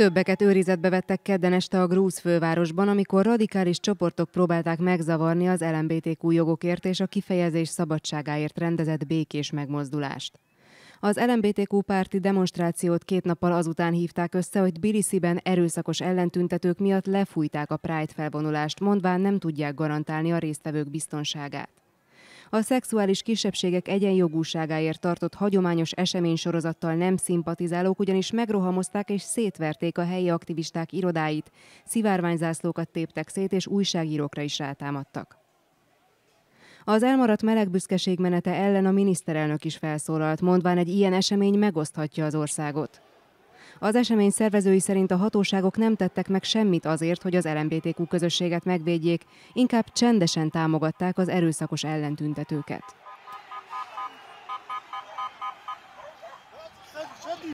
Többeket őrizetbe vettek kedden este a grúz fővárosban, amikor radikális csoportok próbálták megzavarni az LMBTQ jogokért és a kifejezés szabadságáért rendezett békés megmozdulást. Az LMBTQ párti demonstrációt két nappal azután hívták össze, hogy Tbilisiben erőszakos ellentüntetők miatt lefújták a Pride felvonulást, mondván nem tudják garantálni a résztvevők biztonságát a szexuális kisebbségek egyenjogúságáért tartott hagyományos eseménysorozattal nem szimpatizálók ugyanis megrohamozták és szétverték a helyi aktivisták irodáit, szivárványzászlókat téptek szét és újságírókra is rátámadtak. Az elmaradt melegbüszkeség menete ellen a miniszterelnök is felszólalt, mondván egy ilyen esemény megoszthatja az országot. Az esemény szervezői szerint a hatóságok nem tettek meg semmit azért, hogy az LMBTQ közösséget megvédjék, inkább csendesen támogatták az erőszakos ellentüntetőket.